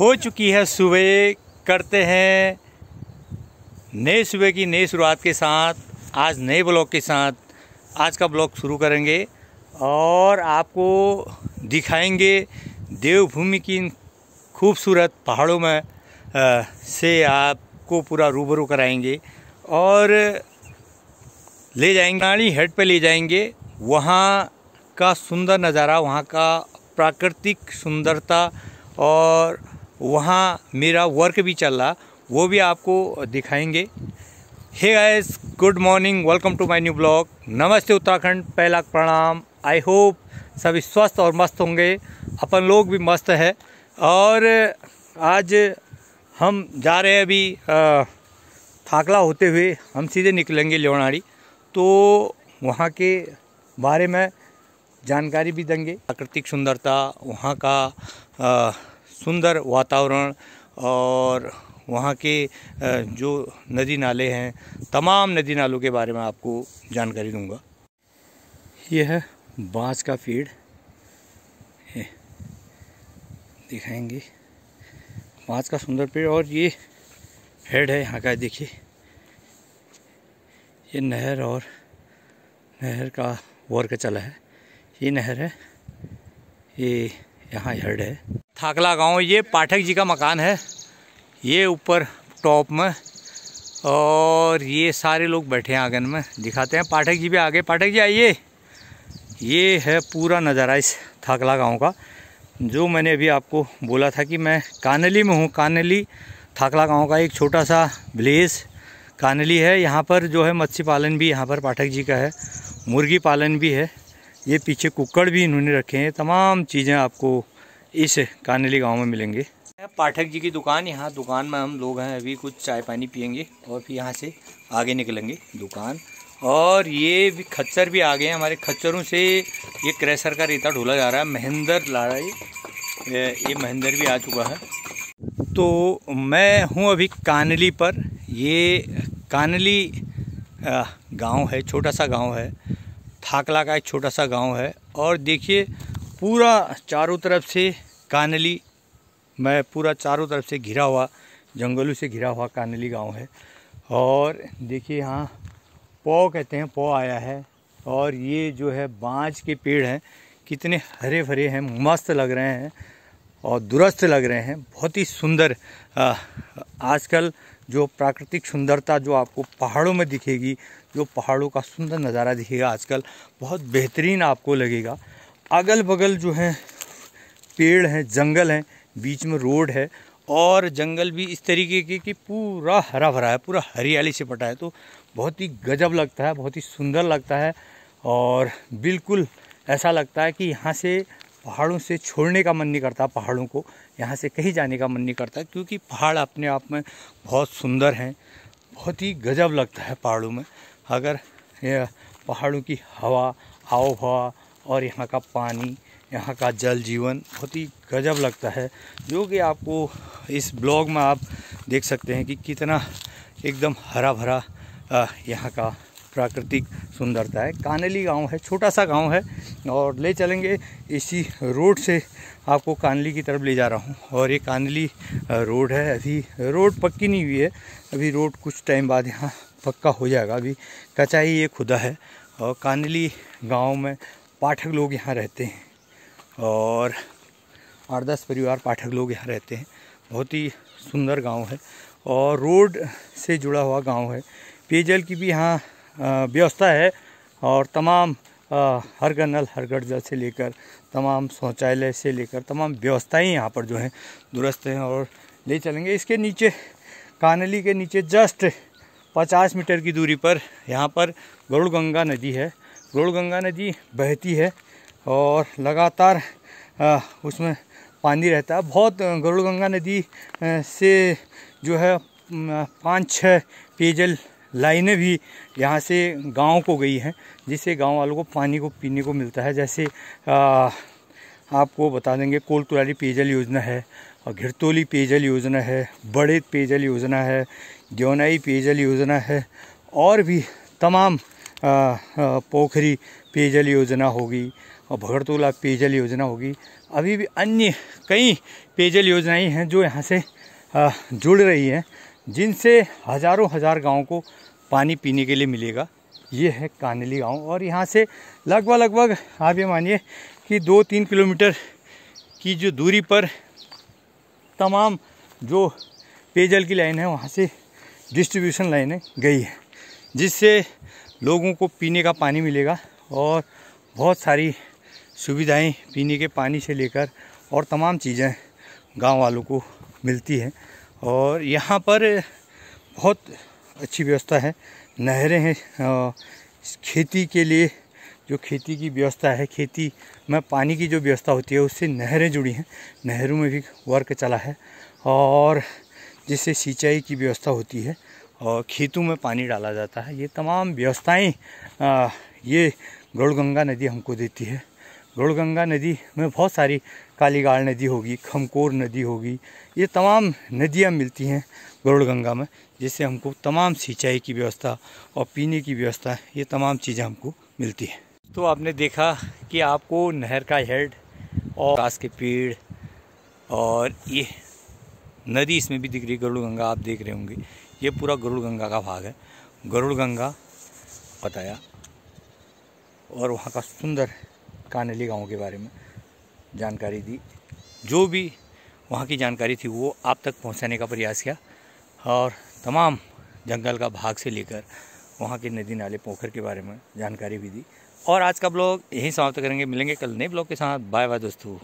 हो चुकी है सुबह करते हैं नए सुबह की नई शुरुआत के साथ आज नए ब्लॉग के साथ आज का ब्लॉग शुरू करेंगे और आपको दिखाएंगे देवभूमि की इन खूबसूरत पहाड़ों में से आपको पूरा रूबरू कराएंगे और ले जाएंगे रानी हेड पे ले जाएंगे वहाँ का सुंदर नज़ारा वहाँ का प्राकृतिक सुंदरता और वहाँ मेरा वर्क भी चल रहा वो भी आपको दिखाएंगे hey guys good morning welcome to my new blog नमस्ते उत्तराखंड पहला प्रणाम आई होप सभी स्वस्थ और मस्त होंगे अपन लोग भी मस्त है और आज हम जा रहे हैं अभी थाकला होते हुए हम सीधे निकलेंगे लेवनाड़ी तो वहाँ के बारे में जानकारी भी देंगे प्राकृतिक सुंदरता वहाँ का आ, सुंदर वातावरण और वहाँ के जो नदी नाले हैं तमाम नदी नालों के बारे में आपको जानकारी दूंगा यह है बांस का फीड दिखाएंगे बांस का सुंदर पेड़ और ये हेड है यहाँ का देखिए ये नहर और नहर का वर्क चला है ये नहर है ये यहाँ हेड है थाकला गांव ये पाठक जी का मकान है ये ऊपर टॉप में और ये सारे लोग बैठे हैं आंगन में दिखाते हैं पाठक जी भी आगे पाठक जी आइए ये है पूरा नज़ारा इस थाकला गांव का जो मैंने अभी आपको बोला था कि मैं कानली में हूँ कानली थाकला गांव का एक छोटा सा विलेज कानली है यहाँ पर जो है मत्स्य पालन भी यहाँ पर पाठक जी का है मुर्गी पालन भी है ये पीछे कुकड़ भी इन्होंने रखे हैं तमाम चीज़ें आपको इस कानली गांव में मिलेंगे पाठक जी की दुकान यहाँ दुकान में हम लोग हैं अभी कुछ चाय पानी पियेंगे और फिर यहाँ से आगे निकलेंगे दुकान और ये भी खच्चर भी आ गए हैं हमारे खच्चरों से ये क्रेशर का रेता ढोला जा रहा है महेंद्र ला रहा है ये महेंद्र भी आ चुका है तो मैं हूँ अभी कानली पर ये कानली गांव है छोटा सा गांव है थाकला का एक छोटा सा गांव है और देखिए पूरा चारों तरफ से कानली मैं पूरा चारों तरफ से घिरा हुआ जंगलों से घिरा हुआ कानली गांव है और देखिए यहाँ पौ कहते हैं पौ आया है और ये जो है बाँज के पेड़ हैं कितने हरे भरे हैं मस्त लग रहे हैं और दुरुस्त लग रहे हैं बहुत ही सुंदर आजकल जो प्राकृतिक सुंदरता जो आपको पहाड़ों में दिखेगी जो पहाड़ों का सुंदर नज़ारा दिखेगा आजकल बहुत बेहतरीन आपको लगेगा अगल बगल जो है पेड़ हैं जंगल हैं बीच में रोड है और जंगल भी इस तरीके के कि पूरा हरा भरा है पूरा हरियाली से पटा है तो बहुत ही गजब लगता है बहुत ही सुंदर लगता है और बिल्कुल ऐसा लगता है कि यहाँ से पहाड़ों से छोड़ने का मन नहीं करता पहाड़ों को यहाँ से कहीं जाने का मन नहीं करता क्योंकि पहाड़ अपने आप में बहुत सुंदर हैं बहुत ही गजब लगता है पहाड़ों में अगर पहाड़ों की हवा आओ हवा और यहाँ का पानी यहाँ का जल जीवन बहुत ही गजब लगता है जो कि आपको इस ब्लॉग में आप देख सकते हैं कि कितना एकदम हरा भरा यहाँ का प्राकृतिक सुंदरता है कानली गांव है छोटा सा गांव है और ले चलेंगे इसी रोड से आपको कानली की तरफ ले जा रहा हूँ और ये कानली रोड है अभी रोड पक्की नहीं हुई है अभी रोड कुछ टाइम बाद यहाँ पक्का हो जाएगा अभी कचा ही ये खुदा है और कानली गांव में पाठक लोग यहाँ रहते हैं और आठ दस परिवार पाठक लोग यहाँ रहते हैं बहुत ही सुंदर गाँव है और रोड से जुड़ा हुआ गाँव है पेयजल की भी यहाँ व्यवस्था है और तमाम हर गनल हर घर जल से लेकर तमाम शौचालय से लेकर तमाम व्यवस्थाएं यहाँ पर जो हैं दुरुस्त हैं और ले चलेंगे इसके नीचे कानली के नीचे जस्ट 50 मीटर की दूरी पर यहाँ पर गरुड़ गंगा नदी है गरुड़ गंगा नदी बहती है और लगातार उसमें पानी रहता है बहुत गरुड़ गंगा नदी से जो है पाँच छः पेयजल लाइनें भी यहाँ से गांव को गई हैं जिससे गांव वालों को पानी को पीने को मिलता है जैसे आ, आपको बता देंगे कोलतुराली पेयजल योजना है और घिरतोली पेयजल योजना है बड़े पेयजल योजना है जौनाई पेयजल योजना है और भी तमाम पोखरी पेयजल योजना होगी और भगड़तोला पेयजल योजना होगी अभी भी अन्य कई पेयजल योजनाएं हैं जो यहाँ से जुड़ रही हैं जिनसे हज़ारों हज़ार गाँव को पानी पीने के लिए मिलेगा ये है कानली गांव और यहाँ से लगभग लगभग आप ये मानिए कि दो तीन किलोमीटर की जो दूरी पर तमाम जो पेयजल की लाइन है वहाँ से डिस्ट्रीब्यूशन लाइनें गई है जिससे लोगों को पीने का पानी मिलेगा और बहुत सारी सुविधाएं पीने के पानी से लेकर और तमाम चीज़ें गांव वालों को मिलती है और यहाँ पर बहुत अच्छी व्यवस्था है नहरें हैं खेती के लिए जो खेती की व्यवस्था है खेती में पानी की जो व्यवस्था होती है उससे नहरें जुड़ी हैं नहरों में भी वर्क चला है और जिससे सिंचाई की व्यवस्था होती है और खेतों में पानी डाला जाता है ये तमाम व्यवस्थाएं ये गौड़ गंगा नदी हमको देती है गौड़ गंगा नदी में बहुत सारी कालीगाड़ नदी होगी खमकोर नदी होगी ये तमाम नदियाँ मिलती हैं गरुड़ गंगा में जिससे हमको तमाम सिंचाई की व्यवस्था और पीने की व्यवस्था ये तमाम चीज़ें हमको मिलती हैं तो आपने देखा कि आपको नहर का हेड और घास के पेड़ और ये नदी इसमें भी दिख रही है गरुड़ गंगा आप देख रहे होंगे ये पूरा गरुड़ गंगा का भाग है गरुड़ गंगा बताया और वहाँ का सुंदर कानली गाँव के बारे में जानकारी दी जो भी वहाँ की जानकारी थी वो आप तक पहुँचाने का प्रयास किया और तमाम जंगल का भाग से लेकर वहाँ के नदी नाले पोखर के बारे में जानकारी भी दी और आज का ब्लॉग यहीं समाप्त करेंगे मिलेंगे कल नए ब्लॉग के साथ बाय बाय दोस्तों